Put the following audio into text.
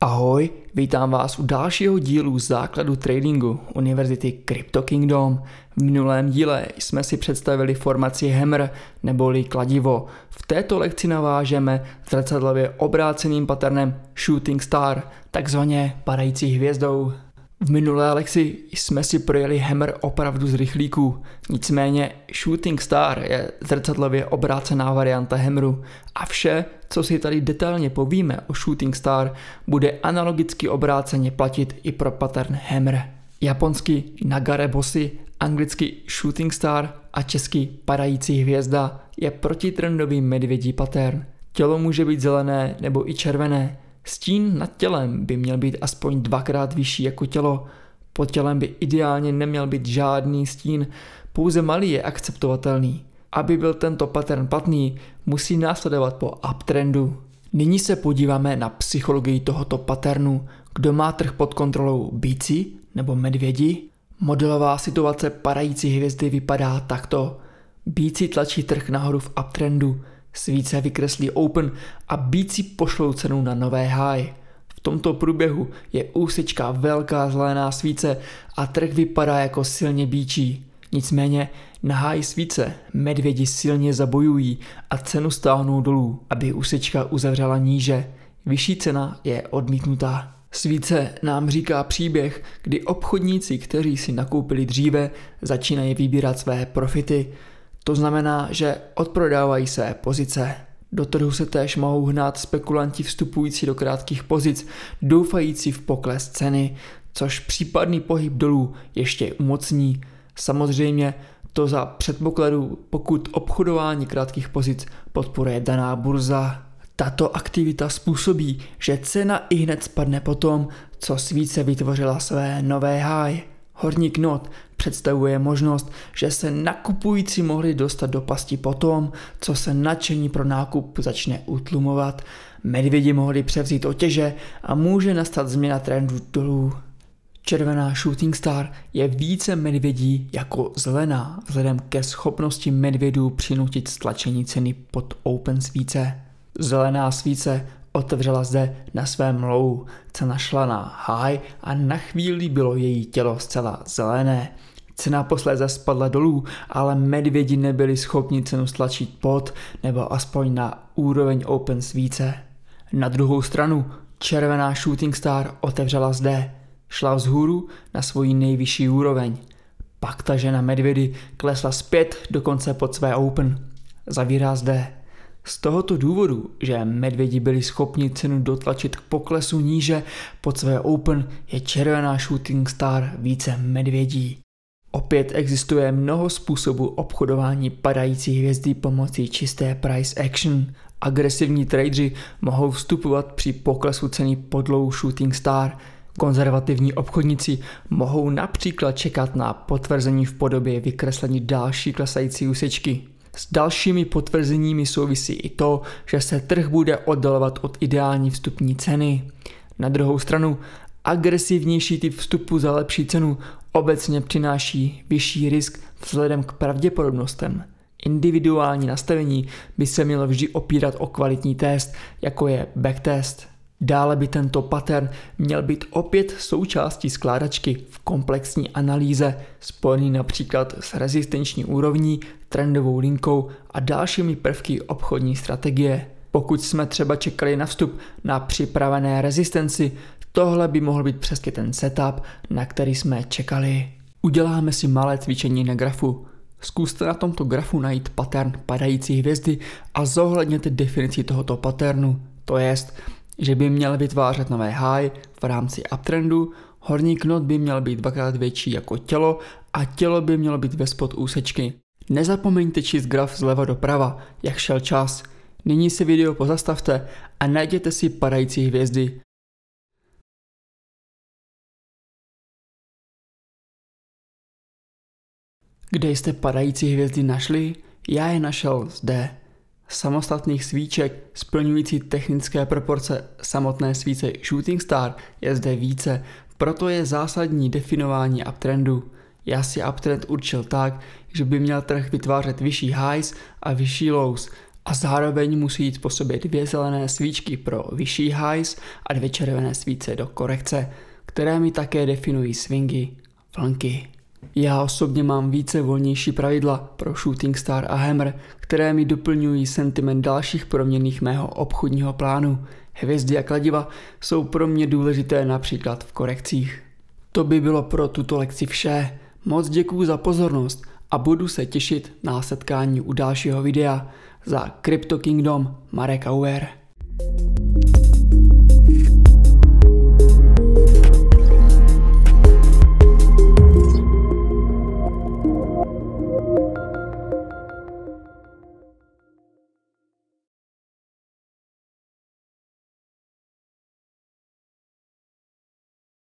Ahoj, vítám vás u dalšího dílu základu tradingu Univerzity Crypto Kingdom. V minulém díle jsme si představili formaci hammer neboli kladivo. V této lekci navážeme zrcadlově obráceným patternem Shooting Star, takzvaně padající hvězdou. V minulé lekci jsme si projeli hammer opravdu z rychlíků, nicméně Shooting Star je zrcadlově obrácená varianta hammeru a vše, co si tady detailně povíme o Shooting Star, bude analogicky obráceně platit i pro pattern hammer. Japonsky Nagare Bossy, anglicky Shooting Star a česky Padající hvězda je protitrendový medvědí pattern. Tělo může být zelené nebo i červené, Stín nad tělem by měl být aspoň dvakrát vyšší jako tělo. Pod tělem by ideálně neměl být žádný stín, pouze malý je akceptovatelný. Aby byl tento pattern platný, musí následovat po uptrendu. Nyní se podíváme na psychologii tohoto paternu. Kdo má trh pod kontrolou bíci nebo medvědi? Modelová situace padající hvězdy vypadá takto. Bíci tlačí trh nahoru v uptrendu – svíce vykreslí open a bící pošlou cenu na nové high. V tomto průběhu je úsečka velká zelená svíce a trh vypadá jako silně bíčí. Nicméně na háj svíce medvědi silně zabojují a cenu stáhnou dolů, aby úsečka uzavřela níže. Vyšší cena je odmítnutá. Svíce nám říká příběh, kdy obchodníci, kteří si nakoupili dříve, začínají vybírat své profity. To znamená, že odprodávají se pozice. Do trhu se též mohou hnát spekulanti vstupující do krátkých pozic, doufající v pokles ceny, což případný pohyb dolů ještě umocní. Samozřejmě to za předpokladu, pokud obchodování krátkých pozic podporuje daná burza. Tato aktivita způsobí, že cena i hned spadne po tom, co svíce vytvořila své nové háj. Horník not představuje možnost, že se nakupující mohli dostat do pasti potom, co se nadšení pro nákup začne utlumovat, medvědi mohli převzít otěže a může nastat změna trendu dolů. Červená Shooting Star je více medvědí jako zelená, vzhledem ke schopnosti medvědů přinutit stlačení ceny pod open svíce. Zelená svíce otevřela zde na svém lou, cena šla na high a na chvíli bylo její tělo zcela zelené. Cena posléze spadla dolů, ale medvědi nebyli schopni cenu stlačit pod nebo aspoň na úroveň Open svíce. Na druhou stranu červená Shooting Star otevřela zde. Šla vzhůru na svoji nejvyšší úroveň. Pak ta žena medvědy klesla zpět dokonce pod své Open. Zavírá zde. Z tohoto důvodu, že medvědi byli schopni cenu dotlačit k poklesu níže pod své Open, je červená Shooting Star více medvědí. Opět existuje mnoho způsobů obchodování padající hvězdy pomocí čisté price action. Agresivní tradeři mohou vstupovat při poklesu ceny podlou Shooting Star. Konzervativní obchodníci mohou například čekat na potvrzení v podobě vykreslení další klesající úsečky. S dalšími potvrzeními souvisí i to, že se trh bude oddalovat od ideální vstupní ceny. Na druhou stranu, agresivnější typ vstupu za lepší cenu obecně přináší vyšší risk vzhledem k pravděpodobnostem. Individuální nastavení by se mělo vždy opírat o kvalitní test, jako je backtest. Dále by tento pattern měl být opět součástí skládačky v komplexní analýze, spojený například s rezistenční úrovní, trendovou linkou a dalšími prvky obchodní strategie. Pokud jsme třeba čekali na vstup na připravené rezistenci, Tohle by mohl být přesně ten setup, na který jsme čekali. Uděláme si malé cvičení na grafu. Zkuste na tomto grafu najít pattern padající hvězdy a zohledněte definici tohoto patternu, to jest, že by měl vytvářet nové high v rámci uptrendu, horní knot by měl být dvakrát větší jako tělo a tělo by mělo být ve spod úsečky. Nezapomeňte číst graf zleva doprava, jak šel čas. Nyní si video pozastavte a najděte si padající hvězdy. Kde jste padající hvězdy našli? Já je našel zde. Samostatných svíček splňující technické proporce samotné svíce Shooting Star je zde více, proto je zásadní definování uptrendu. Já si uptrend určil tak, že by měl trh vytvářet vyšší highs a vyšší lows a zároveň musí jít po sobě dvě zelené svíčky pro vyšší highs a dvě červené svíce do korekce, které mi také definují swingy, vlnky. Já osobně mám více volnější pravidla pro Shooting Star a Hammer, které mi doplňují sentiment dalších proměných mého obchodního plánu. Hvězdy a kladiva jsou pro mě důležité například v korekcích. To by bylo pro tuto lekci vše. Moc děkuji za pozornost a budu se těšit na setkání u dalšího videa. Za Crypto Kingdom Marek Auer.